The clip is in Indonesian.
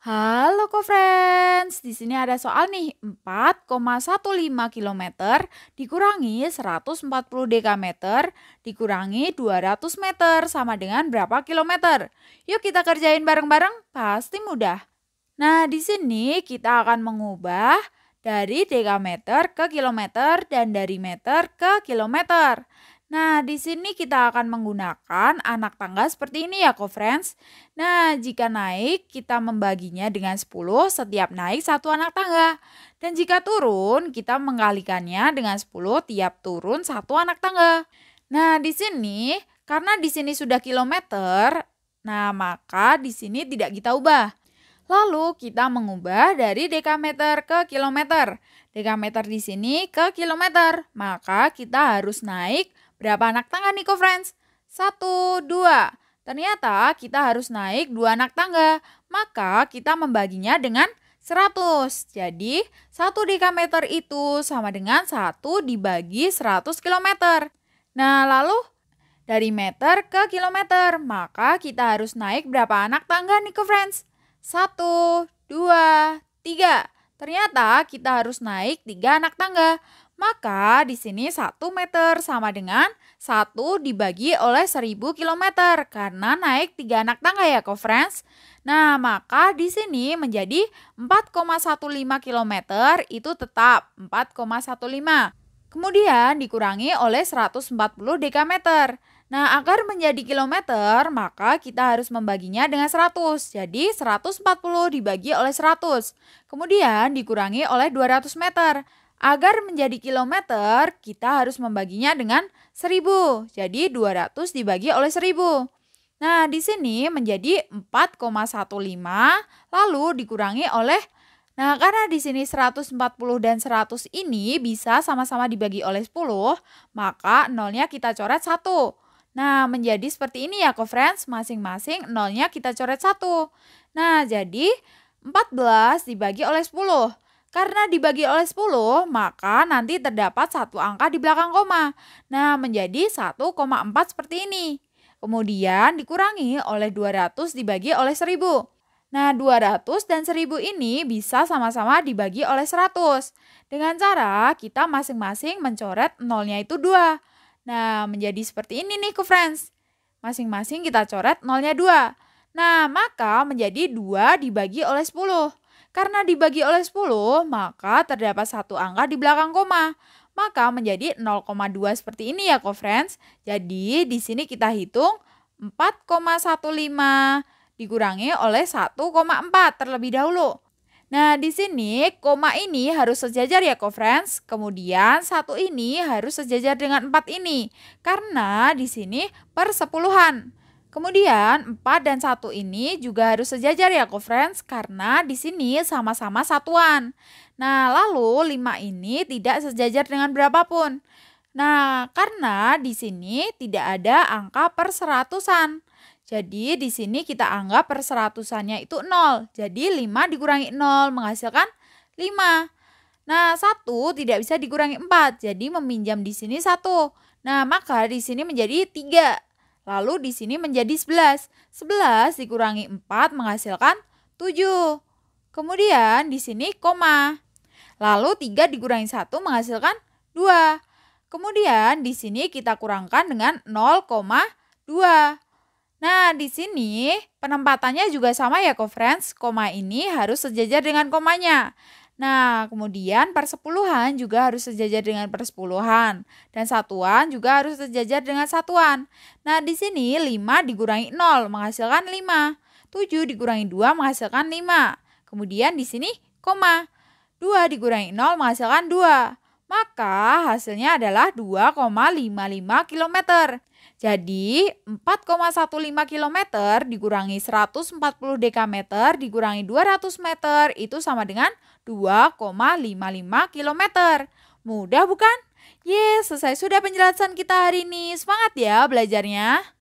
Halo co friends, di sini ada soal nih 4,15 km dikurangi 140 dkm dikurangi 200 meter sama dengan berapa kilometer? Yuk kita kerjain bareng-bareng, pasti mudah. Nah di sini kita akan mengubah dari dekameter ke kilometer dan dari meter ke kilometer. Nah, di sini kita akan menggunakan anak tangga seperti ini ya, co-friends. Nah, jika naik, kita membaginya dengan 10, setiap naik satu anak tangga. Dan jika turun, kita mengalikannya dengan 10, tiap turun satu anak tangga. Nah, di sini, karena di sini sudah kilometer, nah maka di sini tidak kita ubah. Lalu kita mengubah dari dekameter ke kilometer. Dekameter di sini ke kilometer. Maka kita harus naik berapa anak tangga nih, friends? Satu, dua. Ternyata kita harus naik dua anak tangga. Maka kita membaginya dengan 100. Jadi, satu dekameter itu sama dengan 1 dibagi 100 kilometer. Nah, lalu dari meter ke kilometer, maka kita harus naik berapa anak tangga nih friends? Satu, dua, tiga. Ternyata kita harus naik tiga anak tangga. Maka di sini satu meter sama dengan satu dibagi oleh seribu kilometer karena naik tiga anak tangga ya co friends. Nah, maka di sini menjadi 4,15 km itu tetap 4,15. Kemudian dikurangi oleh 140 dekameter. Nah, agar menjadi kilometer, maka kita harus membaginya dengan 100. Jadi, 140 dibagi oleh 100. Kemudian dikurangi oleh 200 meter. Agar menjadi kilometer, kita harus membaginya dengan 1000. Jadi, 200 dibagi oleh 1000. Nah, di sini menjadi 4,15 lalu dikurangi oleh Nah, karena di sini 140 dan 100 ini bisa sama-sama dibagi oleh 10, maka nolnya kita coret 1. Nah, menjadi seperti ini ya, co-friends. Masing-masing nolnya kita coret satu. Nah, jadi 14 dibagi oleh 10. Karena dibagi oleh 10, maka nanti terdapat satu angka di belakang koma. Nah, menjadi 1,4 seperti ini. Kemudian dikurangi oleh 200 dibagi oleh 1000. Nah, 200 dan 1000 ini bisa sama-sama dibagi oleh 100. Dengan cara kita masing-masing mencoret nolnya itu 2. Nah, menjadi seperti ini nih ku friends. Masing-masing kita coret nolnya 2. Nah, maka menjadi 2 dibagi oleh 10. Karena dibagi oleh 10, maka terdapat satu angka di belakang koma. Maka menjadi 0,2 seperti ini ya, ku friends Jadi, di sini kita hitung 4,15 dikurangi oleh 1,4 terlebih dahulu. Nah, di sini koma ini harus sejajar ya, co-friends. Kemudian satu ini harus sejajar dengan empat ini. Karena di sini persepuluhan. Kemudian empat dan satu ini juga harus sejajar ya co-friends karena di sini sama-sama satuan. Nah, lalu lima ini tidak sejajar dengan berapapun. Nah, karena di sini tidak ada angka perseratusan jadi di sini kita anggap perseratusannya itu 0. Jadi 5 dikurangi 0 menghasilkan 5. Nah, 1 tidak bisa dikurangi 4. Jadi meminjam di sini 1. Nah, maka di sini menjadi 3. Lalu di sini menjadi 11. 11 dikurangi 4 menghasilkan 7. Kemudian di sini koma. Lalu 3 dikurangi 1 menghasilkan 2. Kemudian di sini kita kurangkan dengan 0,2. Nah, di sini penempatannya juga sama ya, co-friends. Koma ini harus sejajar dengan komanya. Nah, kemudian persepuluhan juga harus sejajar dengan persepuluhan. Dan satuan juga harus sejajar dengan satuan. Nah, di sini 5 dikurangi 0 menghasilkan 5. 7 dikurangi 2 menghasilkan 5. Kemudian di sini koma. 2 dikurangi 0 menghasilkan 2 maka hasilnya adalah 2,55 km. Jadi 4,15 km dikurangi 140 dekameter dikurangi 200 meter itu sama dengan 2,55 km. Mudah bukan? Yes, selesai sudah penjelasan kita hari ini. Semangat ya belajarnya.